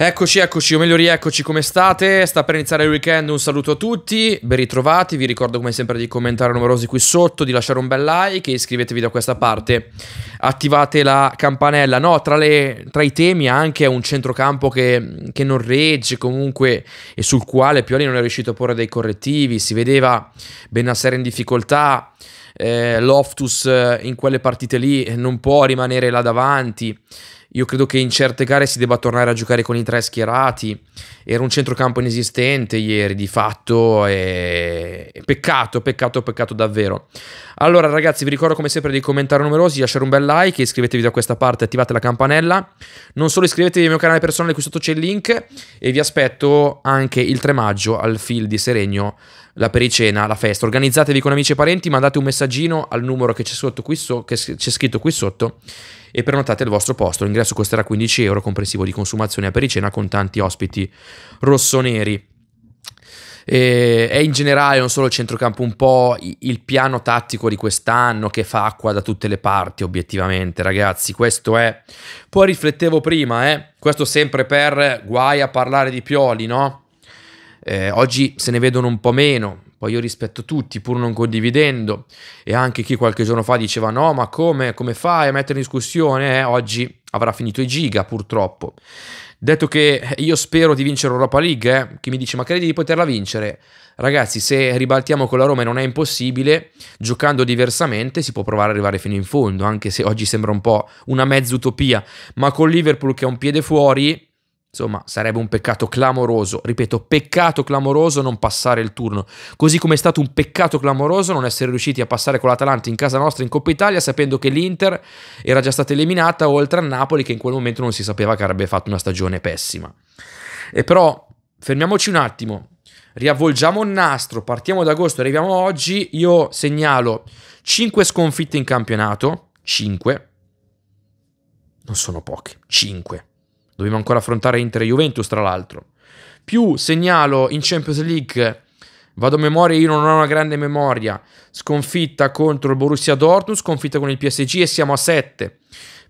Eccoci, eccoci, o meglio rieccoci, come state? Sta per iniziare il weekend, un saluto a tutti, ben ritrovati, vi ricordo come sempre di commentare numerosi qui sotto, di lasciare un bel like, e iscrivetevi da questa parte, attivate la campanella, no, tra, le, tra i temi anche un centrocampo che, che non regge comunque e sul quale Pioli non è riuscito a porre dei correttivi, si vedeva ben a sera in difficoltà, eh, Loftus eh, in quelle partite lì non può rimanere là davanti, io credo che in certe gare si debba tornare a giocare con i tre schierati. Era un centrocampo inesistente ieri, di fatto. E... Peccato, peccato, peccato davvero. Allora, ragazzi, vi ricordo come sempre di commentare numerosi, lasciare un bel like, iscrivetevi da questa parte, attivate la campanella. Non solo iscrivetevi al mio canale personale, qui sotto c'è il link. E vi aspetto anche il 3 maggio al film di Seregno la pericena, la festa. Organizzatevi con amici e parenti, mandate un messaggino al numero che c'è, so, che c'è scritto qui sotto e prenotate il vostro posto. L'ingresso costerà 15 euro, comprensivo di consumazione a pericena con tanti ospiti rossoneri. E è in generale non solo il centrocampo, un po' il piano tattico di quest'anno che fa acqua da tutte le parti, obiettivamente, ragazzi. Questo è. Poi riflettevo prima, eh? Questo sempre per guai a parlare di Pioli, no? Eh, oggi se ne vedono un po' meno, poi io rispetto tutti pur non condividendo e anche chi qualche giorno fa diceva no ma come, come fai a mettere in discussione, eh, oggi avrà finito i giga purtroppo. Detto che eh, io spero di vincere Europa League, eh, chi mi dice ma credi di poterla vincere? Ragazzi, se ribaltiamo con la Roma e non è impossibile, giocando diversamente si può provare ad arrivare fino in fondo, anche se oggi sembra un po' una mezza utopia, ma con Liverpool che ha un piede fuori Insomma, sarebbe un peccato clamoroso, ripeto, peccato clamoroso non passare il turno, così come è stato un peccato clamoroso non essere riusciti a passare con l'Atalanta in casa nostra in Coppa Italia sapendo che l'Inter era già stata eliminata oltre a Napoli che in quel momento non si sapeva che avrebbe fatto una stagione pessima. E però fermiamoci un attimo, riavvolgiamo il nastro, partiamo da agosto, arriviamo oggi, io segnalo 5 sconfitte in campionato, 5, non sono poche, 5. Dobbiamo ancora affrontare Inter e Juventus, tra l'altro. Più segnalo in Champions League, vado a memoria, io non ho una grande memoria, sconfitta contro il Borussia Dortmund, sconfitta con il PSG e siamo a 7.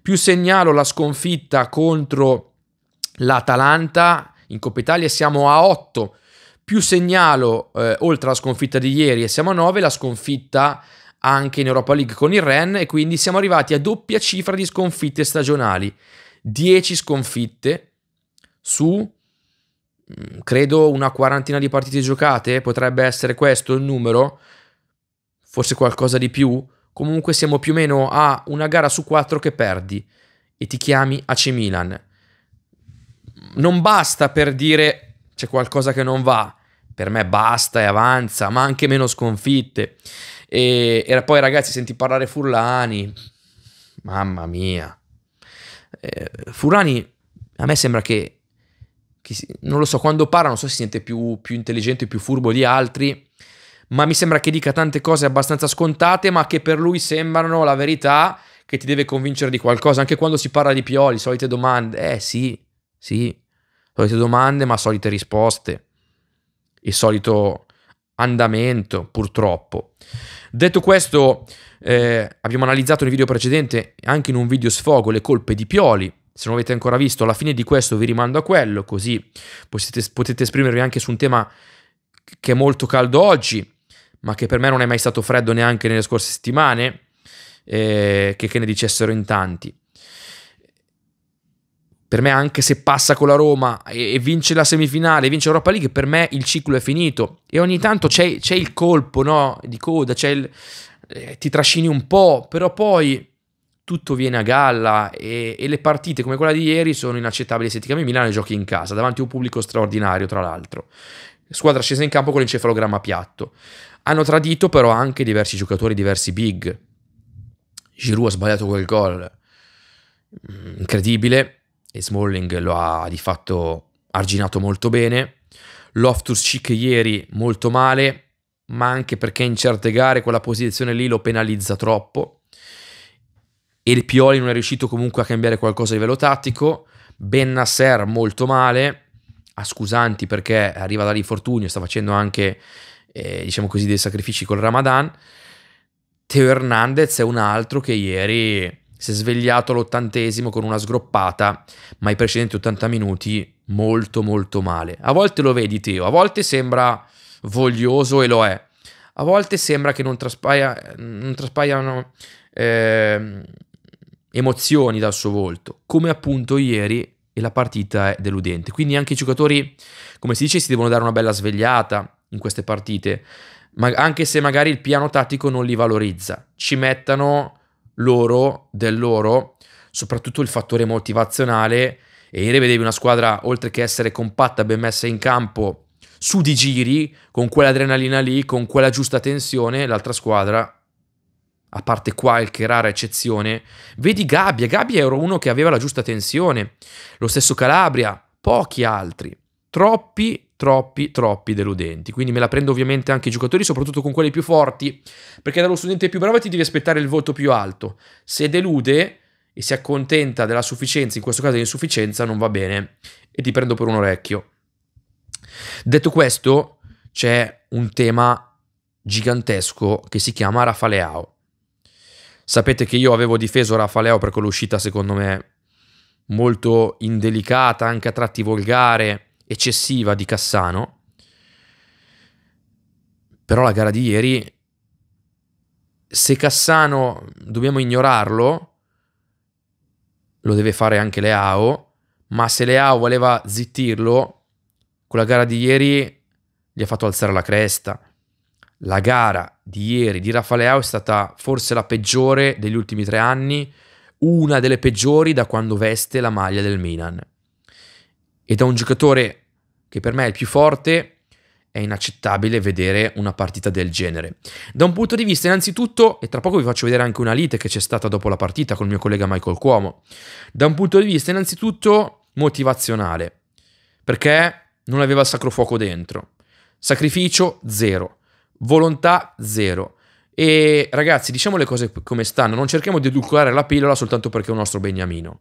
Più segnalo la sconfitta contro l'Atalanta in Coppa Italia e siamo a 8. Più segnalo, eh, oltre alla sconfitta di ieri e siamo a 9, la sconfitta anche in Europa League con il Ren e quindi siamo arrivati a doppia cifra di sconfitte stagionali. 10 sconfitte su mm, credo una quarantina di partite giocate, potrebbe essere questo il numero, forse qualcosa di più, comunque siamo più o meno a una gara su 4 che perdi e ti chiami AC Milan. Non basta per dire c'è qualcosa che non va, per me basta e avanza, ma anche meno sconfitte. E, e poi ragazzi, senti parlare Furlani, mamma mia. Eh, Furani, a me sembra che, che, non lo so, quando parla non so se si sente più, più intelligente, più furbo di altri, ma mi sembra che dica tante cose abbastanza scontate, ma che per lui sembrano la verità che ti deve convincere di qualcosa. Anche quando si parla di Pioli, solite domande, eh sì, sì, solite domande, ma solite risposte. Il solito andamento, purtroppo. Detto questo, eh, abbiamo analizzato nel video precedente, anche in un video sfogo, le colpe di Pioli. Se non avete ancora visto, alla fine di questo vi rimando a quello, così potete, potete esprimervi anche su un tema che è molto caldo oggi, ma che per me non è mai stato freddo neanche nelle scorse settimane, eh, che, che ne dicessero in tanti per me anche se passa con la Roma e, e vince la semifinale, vince Europa League, per me il ciclo è finito. E ogni tanto c'è, c'è il colpo no? di coda, il, eh, ti trascini un po', però poi tutto viene a galla e, e le partite come quella di ieri sono inaccettabili se ti Milano e giochi in casa, davanti a un pubblico straordinario tra l'altro. Squadra scesa in campo con l'encefalogramma piatto. Hanno tradito però anche diversi giocatori, diversi big. Giroud ha sbagliato quel gol. Mm, incredibile, e Smalling lo ha di fatto arginato molto bene. Loftus Chic ieri molto male, ma anche perché in certe gare quella posizione lì lo penalizza troppo. E il Pioli non è riuscito comunque a cambiare qualcosa a livello tattico. Ben Nasser molto male, a scusanti perché arriva dall'infortunio, sta facendo anche eh, diciamo così dei sacrifici col Ramadan. Teo Hernandez è un altro che ieri si è svegliato all'ottantesimo con una sgroppata, ma i precedenti 80 minuti molto molto male. A volte lo vedi Teo, a volte sembra voglioso e lo è, a volte sembra che non, traspaia, non traspaiano eh, emozioni dal suo volto, come appunto ieri e la partita è deludente. Quindi anche i giocatori, come si dice, si devono dare una bella svegliata in queste partite, ma anche se magari il piano tattico non li valorizza, ci mettano loro, del loro, soprattutto il fattore motivazionale. E ieri vedevi una squadra, oltre che essere compatta, ben messa in campo, su di giri, con quell'adrenalina lì, con quella giusta tensione, l'altra squadra a parte qualche rara eccezione, vedi Gabbia, Gabbia era uno che aveva la giusta tensione, lo stesso Calabria, pochi altri, troppi troppi, troppi deludenti. Quindi me la prendo ovviamente anche i giocatori, soprattutto con quelli più forti, perché dallo studente più bravo ti devi aspettare il voto più alto. Se delude e si accontenta della sufficienza, in questo caso dell'insufficienza, non va bene e ti prendo per un orecchio. Detto questo, c'è un tema gigantesco che si chiama Rafaleao. Sapete che io avevo difeso Rafaleao per quell'uscita, secondo me, molto indelicata, anche a tratti volgare, eccessiva di Cassano, però la gara di ieri, se Cassano dobbiamo ignorarlo, lo deve fare anche Leao, ma se Leao voleva zittirlo, quella gara di ieri gli ha fatto alzare la cresta. La gara di ieri di Rafa Leao è stata forse la peggiore degli ultimi tre anni, una delle peggiori da quando veste la maglia del Milan e da un giocatore che per me è il più forte è inaccettabile vedere una partita del genere. Da un punto di vista, innanzitutto, e tra poco vi faccio vedere anche una lite che c'è stata dopo la partita con il mio collega Michael Cuomo, da un punto di vista, innanzitutto, motivazionale, perché non aveva il sacro fuoco dentro. Sacrificio zero, volontà zero. E ragazzi, diciamo le cose come stanno, non cerchiamo di edulcorare la pillola soltanto perché è un nostro beniamino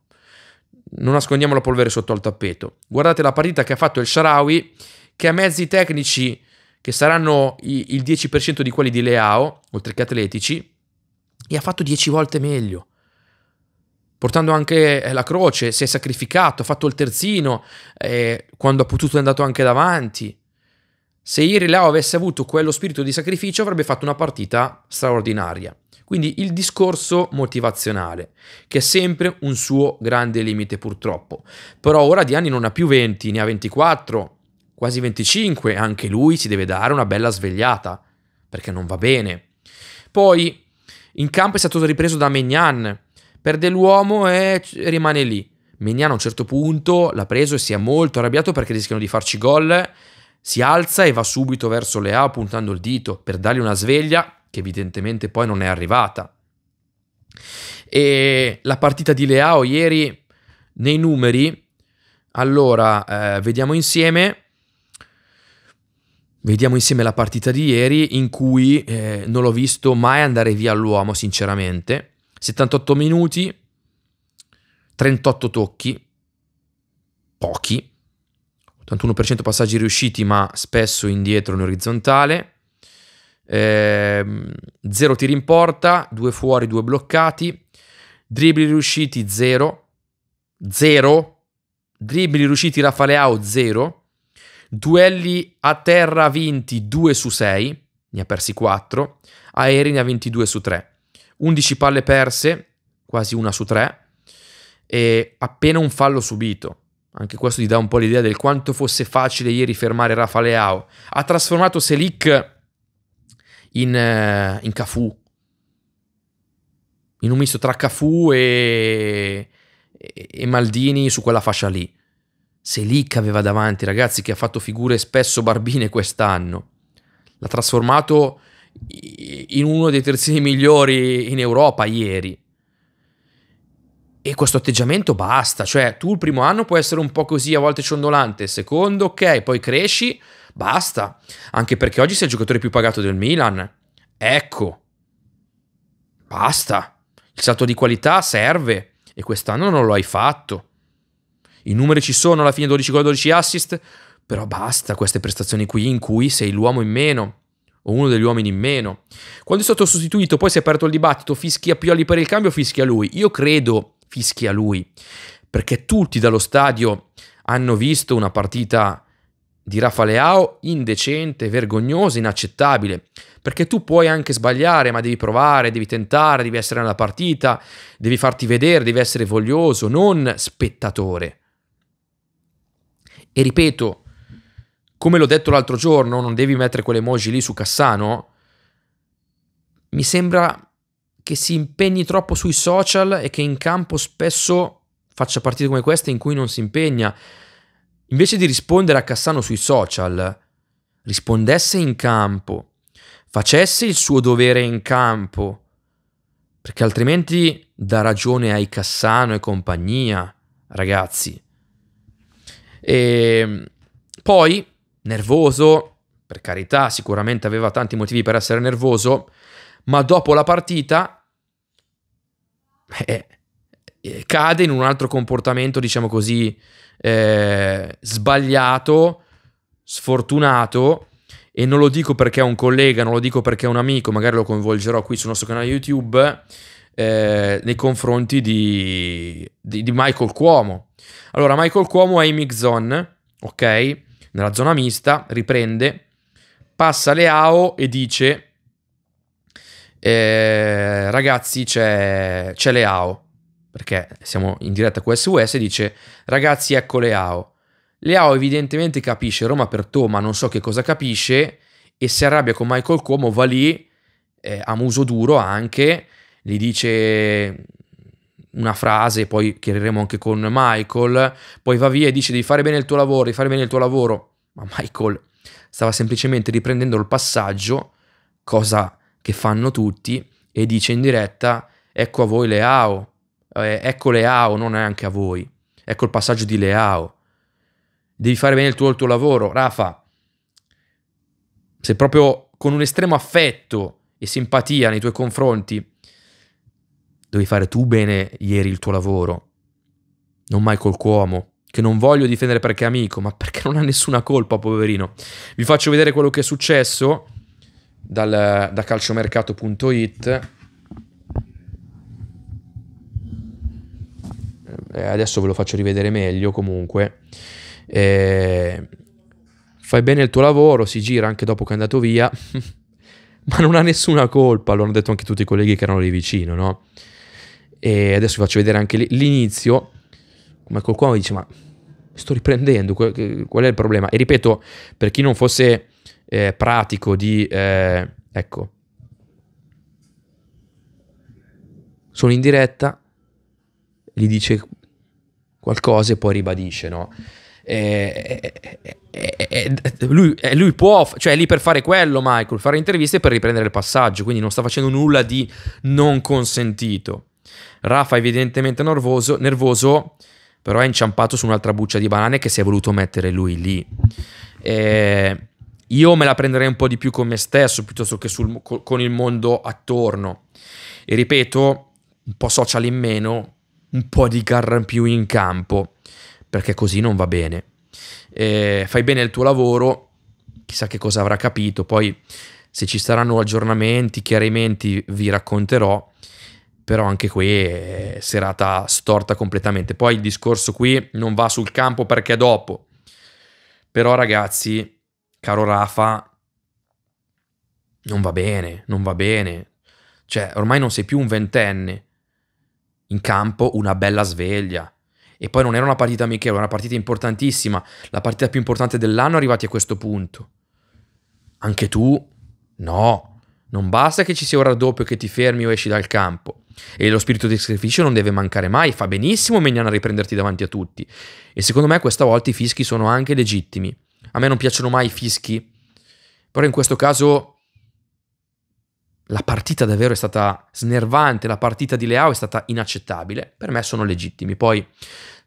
non nascondiamo la polvere sotto al tappeto. Guardate la partita che ha fatto il Sharawi, che ha mezzi tecnici, che saranno il 10% di quelli di Leao, oltre che atletici, e ha fatto 10 volte meglio. Portando anche eh, la croce, si è sacrificato, ha fatto il terzino, eh, quando ha potuto è andato anche davanti. Se ieri Leo avesse avuto quello spirito di sacrificio avrebbe fatto una partita straordinaria. Quindi il discorso motivazionale, che è sempre un suo grande limite purtroppo. Però ora Diani non ha più 20, ne ha 24, quasi 25, anche lui si deve dare una bella svegliata, perché non va bene. Poi in campo è stato ripreso da Mignan, perde l'uomo e rimane lì. Mignan a un certo punto l'ha preso e si è molto arrabbiato perché rischiano di farci gol si alza e va subito verso Leao puntando il dito per dargli una sveglia che evidentemente poi non è arrivata. E la partita di Leao ieri nei numeri, allora eh, vediamo insieme. Vediamo insieme la partita di ieri in cui eh, non l'ho visto mai andare via all'uomo, sinceramente. 78 minuti, 38 tocchi, pochi, 81% passaggi riusciti ma spesso indietro in orizzontale, eh, 0 tiri in porta, 2 fuori, 2 bloccati, dribbli riusciti 0, 0, dribbli riusciti Rafaleao 0, duelli a terra vinti 2 su 6, ne ha persi 4, aerei ne ha 22 su 3, 11 palle perse, quasi una su 3, e appena un fallo subito. Anche questo ti dà un po' l'idea del quanto fosse facile ieri fermare Rafa Leao. Ha trasformato Selic in, eh, in Cafu. In un misto tra Cafu e, e, e Maldini su quella fascia lì. Selic aveva davanti, ragazzi, che ha fatto figure spesso barbine quest'anno. L'ha trasformato in uno dei terzini migliori in Europa ieri. E questo atteggiamento basta, cioè tu il primo anno puoi essere un po' così, a volte ciondolante, il secondo ok, poi cresci, basta. Anche perché oggi sei il giocatore più pagato del Milan. Ecco. Basta. Il salto di qualità serve e quest'anno non lo hai fatto. I numeri ci sono alla fine 12 gol, 12 assist, però basta queste prestazioni qui in cui sei l'uomo in meno o uno degli uomini in meno. Quando è stato sostituito, poi si è aperto il dibattito, fischia Pioli per il cambio, o fischia lui. Io credo fischi a lui, perché tutti dallo stadio hanno visto una partita di Rafa Leao indecente, vergognosa, inaccettabile, perché tu puoi anche sbagliare, ma devi provare, devi tentare, devi essere nella partita, devi farti vedere, devi essere voglioso, non spettatore. E ripeto, come l'ho detto l'altro giorno, non devi mettere quelle emoji lì su Cassano. Mi sembra che si impegni troppo sui social e che in campo spesso faccia partite come queste in cui non si impegna. Invece di rispondere a Cassano sui social, rispondesse in campo, facesse il suo dovere in campo, perché altrimenti dà ragione ai Cassano e compagnia, ragazzi. E ehm, poi, nervoso, per carità, sicuramente aveva tanti motivi per essere nervoso, ma dopo la partita eh, eh, cade in un altro comportamento, diciamo così, eh, sbagliato, sfortunato, e non lo dico perché è un collega, non lo dico perché è un amico, magari lo coinvolgerò qui sul nostro canale YouTube, eh, nei confronti di, di, di, Michael Cuomo. Allora, Michael Cuomo è in mix zone, ok? Nella zona mista, riprende, passa le e dice... Eh, ragazzi c'è, c'è Leao, perché siamo in diretta con SUS, dice ragazzi ecco Leao. Leao evidentemente capisce Roma per Toma, non so che cosa capisce, e si arrabbia con Michael Cuomo, va lì eh, a muso duro anche, gli dice una frase, poi chiariremo anche con Michael, poi va via e dice di fare bene il tuo lavoro, di fare bene il tuo lavoro, ma Michael stava semplicemente riprendendo il passaggio, cosa che fanno tutti, e dice in diretta ecco a voi Leao, eh, ecco Leao, non è anche a voi, ecco il passaggio di Leao. Devi fare bene il tuo, il tuo lavoro, Rafa. Se proprio con un estremo affetto e simpatia nei tuoi confronti, devi fare tu bene ieri il tuo lavoro, non Michael Cuomo, che non voglio difendere perché è amico, ma perché non ha nessuna colpa, poverino. Vi faccio vedere quello che è successo dal, da calciomercato.it. Eh, adesso ve lo faccio rivedere meglio comunque. Eh, fai bene il tuo lavoro, si gira anche dopo che è andato via, ma non ha nessuna colpa, lo hanno detto anche tutti i colleghi che erano lì vicino, no? E adesso vi faccio vedere anche l'inizio, come qualcuno dice, ma sto riprendendo, qual è il problema? E ripeto, per chi non fosse eh, pratico di... Eh, ecco. Sono in diretta, gli dice qualcosa e poi ribadisce, no? E, e, e, lui, eh, lui, può, cioè è lì per fare quello Michael, fare interviste per riprendere il passaggio, quindi non sta facendo nulla di non consentito. Rafa evidentemente nervoso, nervoso però è inciampato su un'altra buccia di banane che si è voluto mettere lui lì. E eh, io me la prenderei un po' di più con me stesso piuttosto che sul, con il mondo attorno. E ripeto, un po' social in meno, un po' di garra in più in campo, perché così non va bene. Eh, fai bene il tuo lavoro, chissà che cosa avrà capito, poi se ci saranno aggiornamenti, chiarimenti vi racconterò, però anche qui è eh, serata storta completamente. Poi il discorso qui non va sul campo perché dopo. Però ragazzi, caro Rafa, non va bene, non va bene. Cioè, ormai non sei più un ventenne. In campo una bella sveglia. E poi non era una partita amichevole, era una partita importantissima. La partita più importante dell'anno arrivati a questo punto. Anche tu? No. Non basta che ci sia un raddoppio che ti fermi o esci dal campo. E lo spirito di sacrificio non deve mancare mai. Fa benissimo Meniana a riprenderti davanti a tutti. E secondo me questa volta i fischi sono anche legittimi a me non piacciono mai i fischi, però in questo caso la partita davvero è stata snervante, la partita di Leao è stata inaccettabile, per me sono legittimi. Poi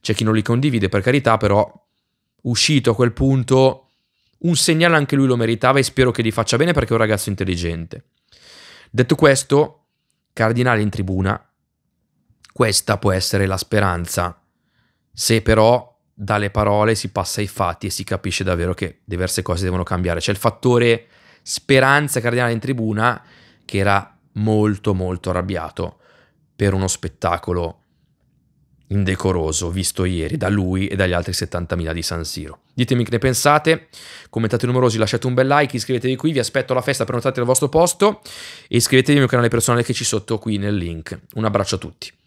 c'è chi non li condivide, per carità, però uscito a quel punto un segnale anche lui lo meritava e spero che gli faccia bene perché è un ragazzo intelligente. Detto questo, Cardinale in tribuna, questa può essere la speranza. Se però dalle parole si passa ai fatti e si capisce davvero che diverse cose devono cambiare. C'è il fattore speranza cardinale in tribuna che era molto molto arrabbiato per uno spettacolo indecoroso visto ieri da lui e dagli altri 70.000 di San Siro. Ditemi che ne pensate, commentate numerosi, lasciate un bel like, iscrivetevi qui, vi aspetto alla festa, prenotate il vostro posto e iscrivetevi al mio canale personale che ci sotto qui nel link. Un abbraccio a tutti.